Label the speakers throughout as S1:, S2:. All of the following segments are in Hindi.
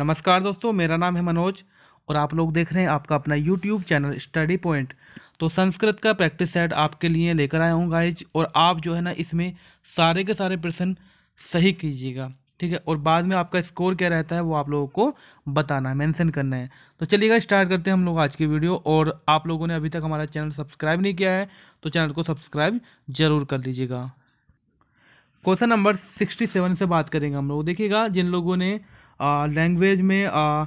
S1: नमस्कार दोस्तों मेरा नाम है मनोज और आप लोग देख रहे हैं आपका अपना यूट्यूब चैनल स्टडी पॉइंट तो संस्कृत का प्रैक्टिस सेट आपके लिए लेकर आया हूँ गाइज और आप जो है ना इसमें सारे के सारे प्रश्न सही कीजिएगा ठीक है और बाद में आपका स्कोर क्या रहता है वो आप लोगों को बताना है मैंसन करना है तो चलिएगा स्टार्ट करते हैं हम लोग आज की वीडियो और आप लोगों ने अभी तक हमारा चैनल सब्सक्राइब नहीं किया है तो चैनल को सब्सक्राइब जरूर कर लीजिएगा क्वेश्चन नंबर सिक्सटी सेवन से बात करेंगे हम लोग देखिएगा जिन लोगों ने लैंग्वेज में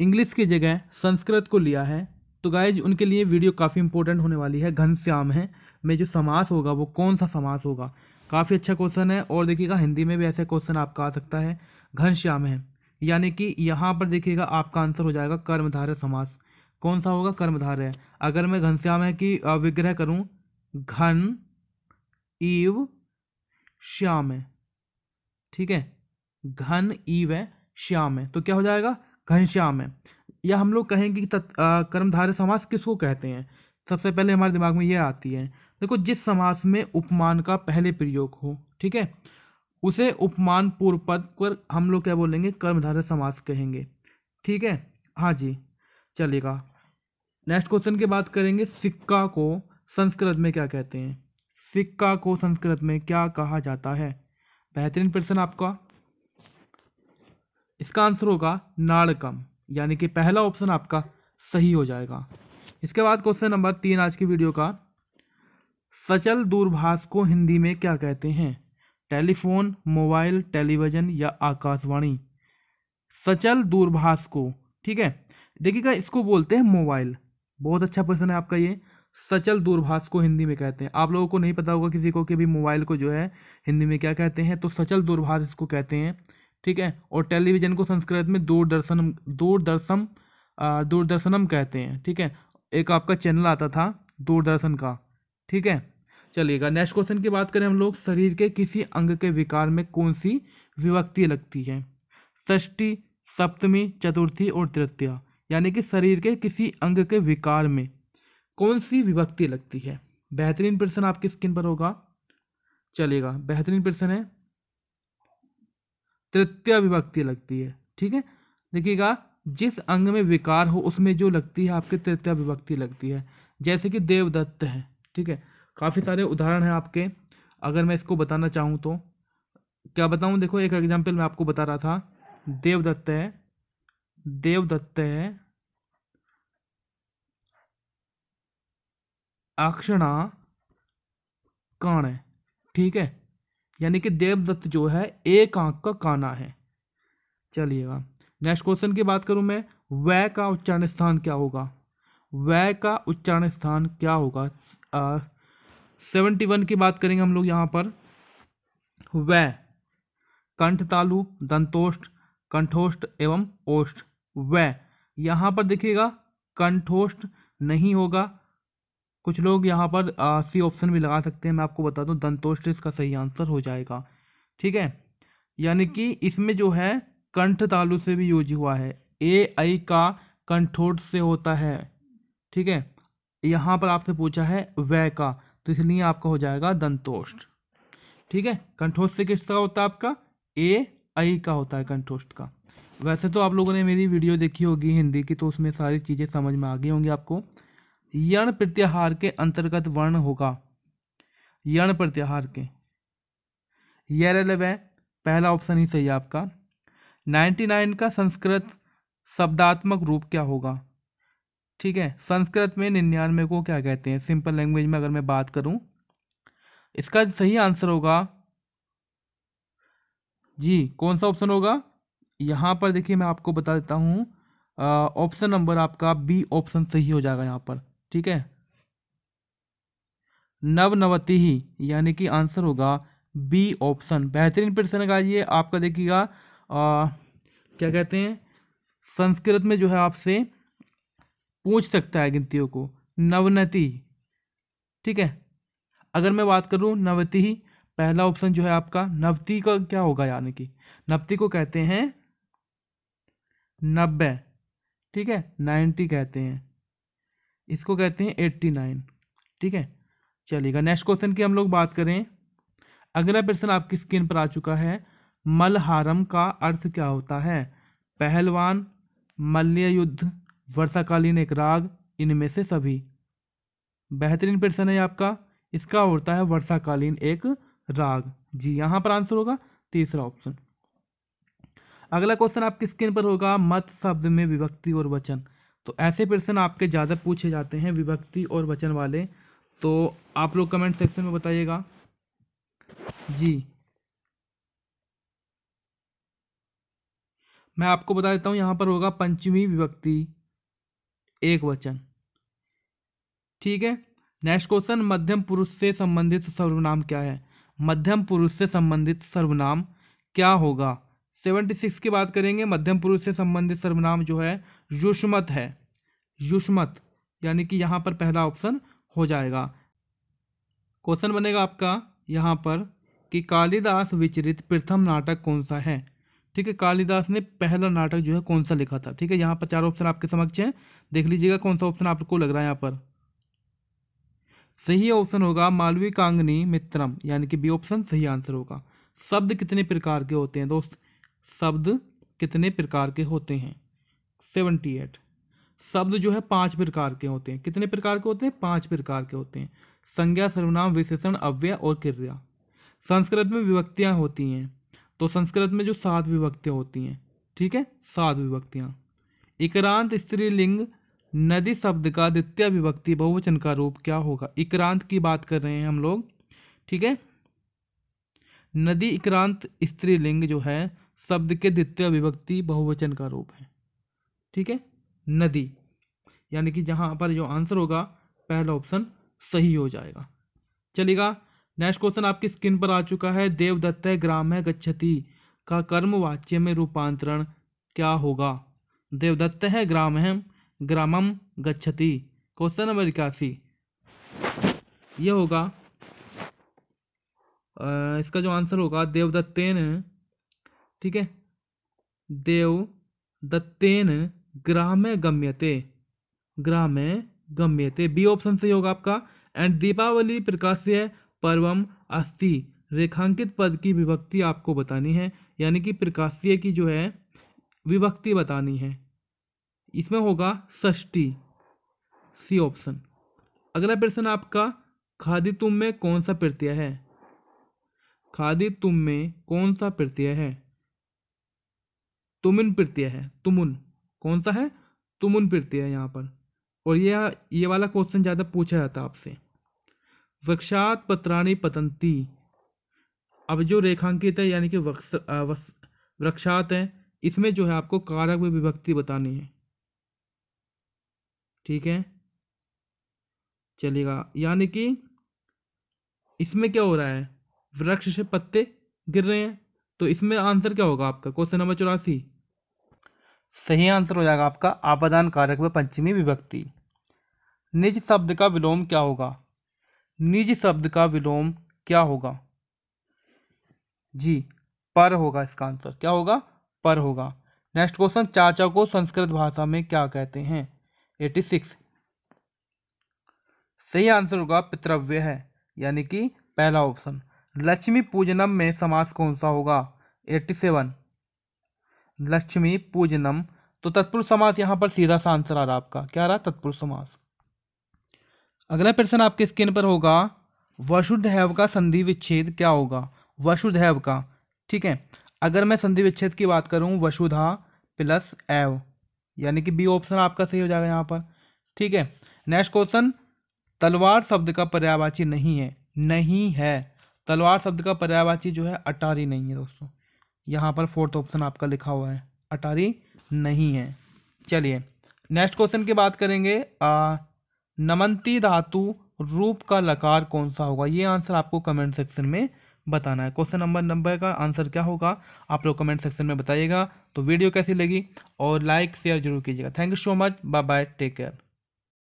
S1: इंग्लिश की जगह संस्कृत को लिया है तो गाइज उनके लिए वीडियो काफ़ी इंपॉर्टेंट होने वाली है घनश्याम है में जो समास होगा वो कौन सा समास होगा काफ़ी अच्छा क्वेश्चन है और देखिएगा हिंदी में भी ऐसा क्वेश्चन आपका आ सकता है घनश्याम है यानी कि यहाँ पर देखिएगा आपका आंसर हो जाएगा कर्मधारय समास कौन सा होगा कर्मधारय अगर मैं घनश्याम है कि विग्रह करूँ घन ईव श्याम है ठीक है घन ई व श्याम है तो क्या हो जाएगा घनश्याम है या हम लोग कहेंगे कि कर्मधारय समास किसको कहते हैं सबसे पहले हमारे दिमाग में यह आती है देखो जिस समास में उपमान का पहले प्रयोग हो ठीक है उसे उपमान पूर्व पद पर हम लोग क्या बोलेंगे कर्मधारय समास कहेंगे ठीक है हाँ जी चलेगा नेक्स्ट क्वेश्चन की बात करेंगे सिक्का को संस्कृत में क्या कहते हैं सिक्का को संस्कृत में क्या कहा जाता है बेहतरीन प्रश्न आपका इसका आंसर होगा नाड़कम यानी कि पहला ऑप्शन आपका सही हो जाएगा इसके बाद क्वेश्चन नंबर तीन आज की वीडियो का सचल दूरभाष को हिंदी में क्या कहते हैं टेलीफोन मोबाइल टेलीविज़न या आकाशवाणी सचल दूरभाष को ठीक है देखिएगा इसको बोलते हैं मोबाइल बहुत अच्छा प्रश्न है आपका ये सचल दूरभाष को हिंदी में कहते हैं आप लोगों को नहीं पता होगा किसी को कि भी मोबाइल को जो है हिंदी में क्या कहते हैं तो सचल दूरभाष इसको कहते हैं ठीक है और टेलीविज़न को संस्कृत में दूरदर्शन दूरदर्शन दूरदर्शनम कहते हैं ठीक है एक आपका चैनल आता था दूरदर्शन का ठीक है चलिएगा नेक्स्ट क्वेश्चन की बात करें हम लोग शरीर के किसी अंग के विकार में कौन सी विभक्ति लगती है षष्ठी सप्तमी चतुर्थी और तृतीया यानी कि शरीर के किसी अंग के विकार में कौन सी विभक्ति लगती है बेहतरीन प्रश्न आपकी स्किन पर होगा चलेगा बेहतरीन प्रश्न है तृतीय विभक्ति लगती है ठीक है देखिएगा जिस अंग में विकार हो उसमें जो लगती है आपके तृतीय विभक्ति लगती है जैसे कि देवदत्त है ठीक है काफ़ी सारे उदाहरण हैं आपके अगर मैं इसको बताना चाहूँ तो क्या बताऊँ देखो एक एग्जाम्पल मैं आपको बता रहा था देवदत्त है देवदत्त है अक्षणा कण है ठीक है यानी कि देवदत्त जो है एक आंख का काना है चलिएगा नेक्स्ट क्वेश्चन की बात करूं मैं वह का उच्चारण स्थान क्या होगा वह का उच्चारण स्थान क्या होगा सेवेंटी वन की बात करेंगे हम लोग यहाँ पर वह कंठ तालु दंतोष्ठ कंठोष्ठ एवं ओष्ठ वह यहाँ पर देखिएगा कंठोष्ठ नहीं होगा कुछ लोग यहाँ पर सी ऑप्शन भी लगा सकते हैं मैं आपको बता दूँ दंतोष्ट इसका सही आंसर हो जाएगा ठीक है यानी कि इसमें जो है कंठ तालु से भी यूज हुआ है ए आई का कंठोट से होता है ठीक है यहाँ पर आपसे पूछा है वह का तो इसलिए आपका हो जाएगा दंतोष्ट ठीक है कंठोष से किसका होता है आपका ए आई का होता है कंठोष्ट का वैसे तो आप लोगों ने मेरी वीडियो देखी होगी हिंदी की तो उसमें सारी चीज़ें समझ में आ गई होंगी आपको यण प्रत्याहार के अंतर्गत वर्ण होगा यण प्रत्याहार के ये पहला ऑप्शन ही सही है आपका 99 का संस्कृत शब्दात्मक रूप क्या होगा ठीक है संस्कृत में निन्यानवे को क्या कहते हैं सिंपल लैंग्वेज में अगर मैं बात करूं इसका सही आंसर होगा जी कौन सा ऑप्शन होगा यहां पर देखिए मैं आपको बता देता हूं ऑप्शन नंबर आपका बी ऑप्शन सही हो जाएगा यहां पर ठीक है नवनवति ही यानी कि आंसर होगा बी ऑप्शन बेहतरीन प्रश्न का ये आपका देखिएगा क्या कहते हैं संस्कृत में जो है आपसे पूछ सकता है गिनतियों को नवनति ठीक है अगर मैं बात करूं नवति ही पहला ऑप्शन जो है आपका नवति का क्या होगा यानी कि नवति को कहते हैं नब्बे ठीक है नाइन्टी कहते हैं इसको कहते हैं एट्टी नाइन ठीक है चलिएगा नेक्स्ट क्वेश्चन की हम लोग बात करें अगला प्रश्न आपकी स्क्रीन पर आ चुका है मलहारम का अर्थ क्या होता है पहलवान मल्य युद्ध वर्षाकालीन एक राग इनमें से सभी बेहतरीन प्रश्न है आपका इसका होता है वर्षाकालीन एक राग जी यहां पर आंसर होगा तीसरा ऑप्शन अगला क्वेश्चन आपकी स्क्रीन पर होगा मत शब्द में विभक्ति और वचन तो ऐसे प्रश्न आपके ज़्यादा पूछे जाते हैं विभक्ति और वचन वाले तो आप लोग कमेंट सेक्शन में बताइएगा जी मैं आपको बता देता हूँ यहाँ पर होगा पंचमी विभक्ति एक वचन ठीक है नेक्स्ट क्वेश्चन मध्यम पुरुष से संबंधित सर्वनाम क्या है मध्यम पुरुष से संबंधित सर्वनाम क्या होगा सेवेंटी सिक्स की बात करेंगे मध्यम पुरुष से संबंधित सर्वनाम जो है युष्मत है युष्मत यानी कि यहाँ पर पहला ऑप्शन हो जाएगा क्वेश्चन बनेगा आपका यहाँ पर कि कालिदास विचरित प्रथम नाटक कौन सा है ठीक है कालिदास ने पहला नाटक जो है कौन सा लिखा था ठीक है यहाँ पर चार ऑप्शन आपके समक्ष हैं देख लीजिएगा कौन सा ऑप्शन आपको लग रहा है यहाँ पर सही ऑप्शन होगा मालवी कांगनी मित्रम यानी कि बी ऑप्शन सही आंसर होगा शब्द कितने प्रकार के होते हैं दोस्त शब्द कितने प्रकार के होते हैं सेवेंटी एट शब्द जो है पांच प्रकार के होते हैं कितने प्रकार के होते हैं पांच प्रकार के होते हैं संज्ञा सर्वनाम विशेषण अव्यय और क्रिया संस्कृत में विभक्तियाँ होती हैं तो संस्कृत में जो सात विभक्तियाँ होती हैं ठीक है सात विभक्तियाँ इकरांत स्त्रीलिंग नदी शब्द का द्वितीय विभक्ति बहुवचन का रूप क्या होगा इक्रांत की बात कर रहे हैं हम लोग ठीक है नदी इक्रांत स्त्रीलिंग जो है शब्द के द्वितीय विभक्ति बहुवचन का रूप है ठीक है नदी यानी कि जहां पर जो आंसर होगा पहला ऑप्शन सही हो जाएगा चलेगा नेक्स्ट क्वेश्चन आपकी स्क्रीन पर आ चुका है देवदत्त ग्राम है गच्छति का कर्म वाच्य में रूपांतरण क्या होगा देवदत्त है ग्राम है ग्रामम गच्छति क्वेश्चन नंबर इक्यासी यह होगा इसका जो आंसर होगा देवदत्तेन ठीक है देव दत्तेन ग्राम्य गम्यते ग्राम्य गम्यते बी ऑप्शन सही होगा आपका एंड दीपावली प्रकाशीय पर्वम अस्ति रेखांकित पद की विभक्ति आपको बतानी है यानी कि प्रकाशीय की जो है विभक्ति बतानी है इसमें होगा षष्टी सी ऑप्शन अगला प्रश्न आपका खादी तुम में कौन सा प्रत्यय है खादी तुम में कौन सा प्रत्यय है तुमिन प्रत्यय है तुमुन कौन सा है तुमुन प्रत्यय है यहाँ पर और यह ये वाला क्वेश्चन ज़्यादा पूछा जाता आपसे वृक्षात पत्राणी पतंती अब जो रेखांकित है यानी कि वृक्षात है इसमें जो है आपको कारक में विभक्ति बतानी है ठीक है चलेगा यानी कि इसमें क्या हो रहा है वृक्ष से पत्ते गिर रहे हैं तो इसमें आंसर क्या होगा आपका क्वेश्चन नंबर चौरासी सही आंसर हो जाएगा आपका आपदान कारक व पंचमी विभक्ति निज शब्द का विलोम क्या होगा निज शब्द का विलोम क्या होगा जी पर होगा इसका आंसर क्या होगा पर होगा नेक्स्ट क्वेश्चन चाचा को संस्कृत भाषा में क्या कहते हैं एटी सिक्स सही आंसर होगा पितृव्य है यानी कि पहला ऑप्शन लक्ष्मी पूजनम में समास कौन सा होगा एट्टी सेवन लक्ष्मी पूजनम तो तत्पुरुष समास यहाँ पर सीधा सा आंसर आ रहा आपका क्या आ रहा तत्पुरुष समास अगला प्रश्न आपके स्क्रीन पर होगा वसुधैव का संधि विच्छेद क्या होगा वसुधैव का ठीक है अगर मैं संधि विच्छेद की बात करूं वसुधा प्लस एव यानी कि बी ऑप्शन आपका सही हो जाएगा यहाँ पर ठीक है नेक्स्ट क्वेश्चन तलवार शब्द का पर्यायवाची नहीं है नहीं है तलवार शब्द का पर्यायवाची जो है अटारी नहीं है दोस्तों यहाँ पर फोर्थ ऑप्शन आपका लिखा हुआ है अटारी नहीं है चलिए नेक्स्ट क्वेश्चन की बात करेंगे आ, नमंती धातु रूप का लकार कौन सा होगा ये आंसर आपको कमेंट सेक्शन में बताना है क्वेश्चन नंबर नंबर का आंसर क्या होगा आप लोग कमेंट सेक्शन में बताइएगा तो वीडियो कैसी लगी और लाइक शेयर जरूर कीजिएगा thank you so much bye bye take care